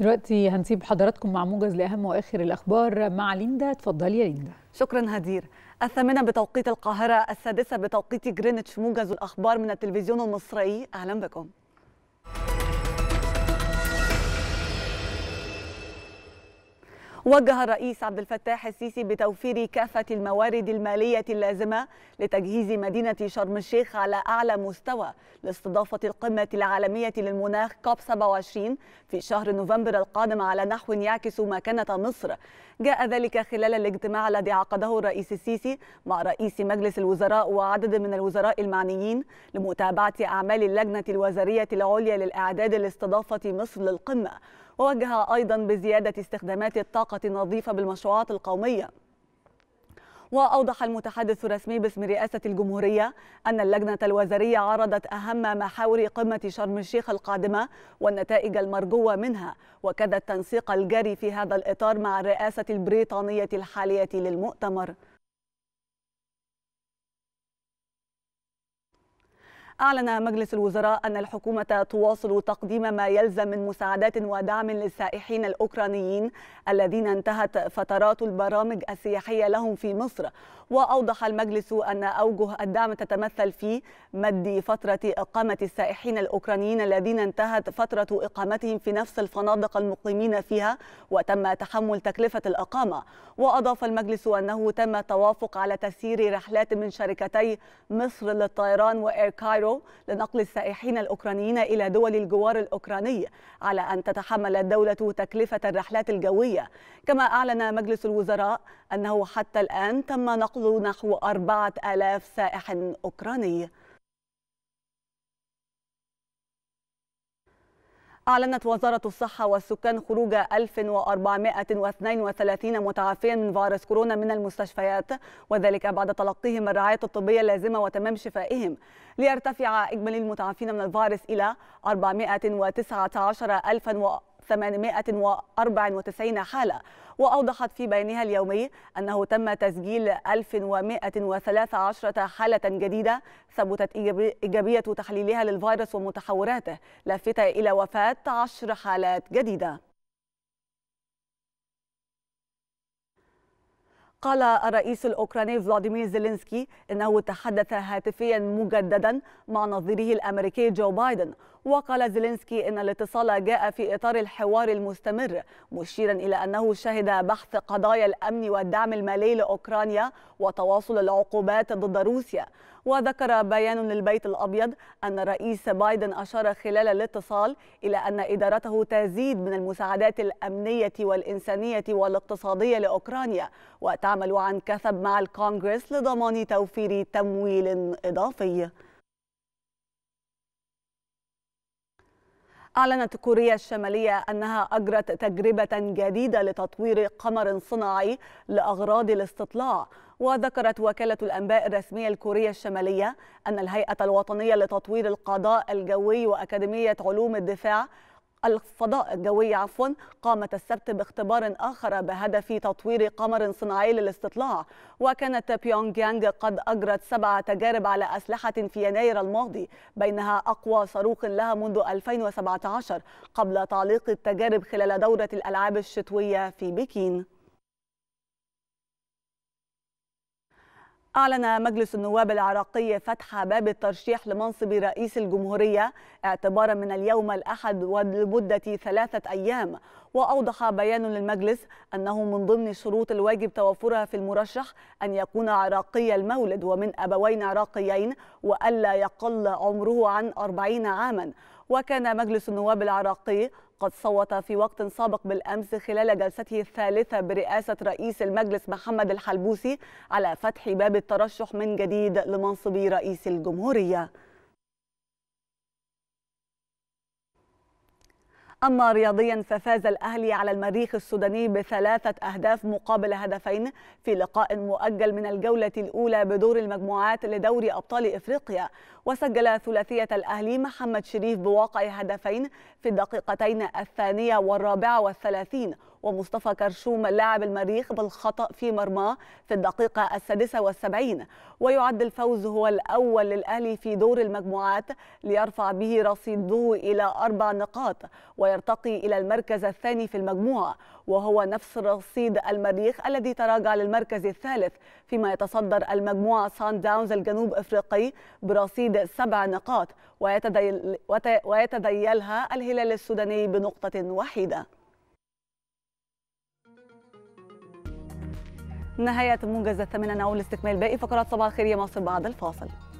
دلوقتي هنسيب حضراتكم مع موجز لأهم وآخر الأخبار مع ليندا اتفضلي يا ليندا شكرا هدير الثامنة بتوقيت القاهرة السادسة بتوقيت جرينتش موجز الأخبار من التلفزيون المصري أهلا بكم وجه الرئيس عبد الفتاح السيسي بتوفير كافة الموارد المالية اللازمة لتجهيز مدينة شرم الشيخ على أعلى مستوى لاستضافة القمة العالمية للمناخ كوب 27 في شهر نوفمبر القادم على نحو يعكس مكانة مصر جاء ذلك خلال الاجتماع الذي عقده الرئيس السيسي مع رئيس مجلس الوزراء وعدد من الوزراء المعنيين لمتابعة أعمال اللجنة الوزارية العليا للإعداد لاستضافة مصر للقمة ووجه أيضا بزيادة استخدامات الطاقة النظيفة بالمشروعات القومية وأوضح المتحدث الرسمي باسم رئاسة الجمهورية أن اللجنة الوزارية عرضت أهم محاور قمة شرم الشيخ القادمة والنتائج المرجوة منها وكذا التنسيق الجاري في هذا الإطار مع الرئاسة البريطانية الحالية للمؤتمر أعلن مجلس الوزراء أن الحكومة تواصل تقديم ما يلزم من مساعدات ودعم للسائحين الأوكرانيين الذين انتهت فترات البرامج السياحية لهم في مصر وأوضح المجلس أن أوجه الدعم تتمثل في مد فترة إقامة السائحين الأوكرانيين الذين انتهت فترة إقامتهم في نفس الفنادق المقيمين فيها وتم تحمل تكلفة الإقامة وأضاف المجلس أنه تم التوافق على تسيير رحلات من شركتي مصر للطيران وإير كايرو يورو لنقل السائحين الأوكرانيين إلى دول الجوار الأوكراني على أن تتحمل الدولة تكلفة الرحلات الجوية كما أعلن مجلس الوزراء أنه حتى الآن تم نقل نحو 4000 سائح أوكراني أعلنت وزارة الصحة والسكان خروج 1432 متعافيا من فيروس كورونا من المستشفيات وذلك بعد تلقيهم الرعاية الطبية اللازمة وتمام شفائهم ليرتفع إجمالي المتعافين من الفيروس إلى ألفاً 894 حالة وأوضحت في بيانها اليومي أنه تم تسجيل 1113 حالة جديدة ثبتت إيجابية تحليلها للفيروس ومتحوراته لافتة إلى وفاة 10 حالات جديدة قال الرئيس الأوكراني فلاديمير زيلينسكي إنه تحدث هاتفيا مجددا مع نظيره الأمريكي جو بايدن وقال زيلينسكي إن الاتصال جاء في إطار الحوار المستمر مشيرا إلى أنه شهد بحث قضايا الأمن والدعم المالي لأوكرانيا وتواصل العقوبات ضد روسيا وذكر بيان للبيت الأبيض أن الرئيس بايدن أشار خلال الاتصال إلى أن إدارته تزيد من المساعدات الأمنية والإنسانية والاقتصادية لأوكرانيا وتعمل تعمل عن كثب مع الكونغرس لضمان توفير تمويل إضافي أعلنت كوريا الشمالية أنها أجرت تجربة جديدة لتطوير قمر صناعي لأغراض الاستطلاع وذكرت وكالة الأنباء الرسمية الكورية الشمالية أن الهيئة الوطنية لتطوير القضاء الجوي وأكاديمية علوم الدفاع الفضاء الجوي عفوا قامت السبت باختبار آخر بهدف تطوير قمر صناعي للاستطلاع وكانت بيونغ يانغ قد أجرت سبع تجارب على أسلحة في يناير الماضي بينها أقوى صاروخ لها منذ 2017 قبل تعليق التجارب خلال دورة الألعاب الشتوية في بكين أعلن مجلس النواب العراقي فتح باب الترشيح لمنصب رئيس الجمهورية اعتبارا من اليوم الأحد ولمدة ثلاثة أيام وأوضح بيان للمجلس أنه من ضمن الشروط الواجب توفرها في المرشح أن يكون عراقي المولد ومن أبوين عراقيين وألا يقل عمره عن 40 عاماً وكان مجلس النواب العراقي قد صوت في وقت سابق بالأمس خلال جلسته الثالثة برئاسة رئيس المجلس محمد الحلبوسي على فتح باب الترشح من جديد لمنصب رئيس الجمهورية أما رياضيا ففاز الأهلي على المريخ السوداني بثلاثة أهداف مقابل هدفين في لقاء مؤجل من الجولة الأولى بدور المجموعات لدوري أبطال إفريقيا وسجل ثلاثية الأهلي محمد شريف بواقع هدفين في الدقيقتين الثانية والرابعة والثلاثين ومصطفى كرشوم لاعب المريخ بالخطأ في مرماه في الدقيقة السادسة والسبعين ويعد الفوز هو الأول للأهلي في دور المجموعات ليرفع به رصيده إلى أربع نقاط ويرتقي إلى المركز الثاني في المجموعة وهو نفس رصيد المريخ الذي تراجع للمركز الثالث فيما يتصدر المجموعة سان داونز الجنوب إفريقي برصيد سبع نقاط ويتديلها الهلال السوداني بنقطة وحيدة نهاية الموجز الثامنة نعود لاستكمال باقي فقرات صباح الخير يا مصر بعد الفاصل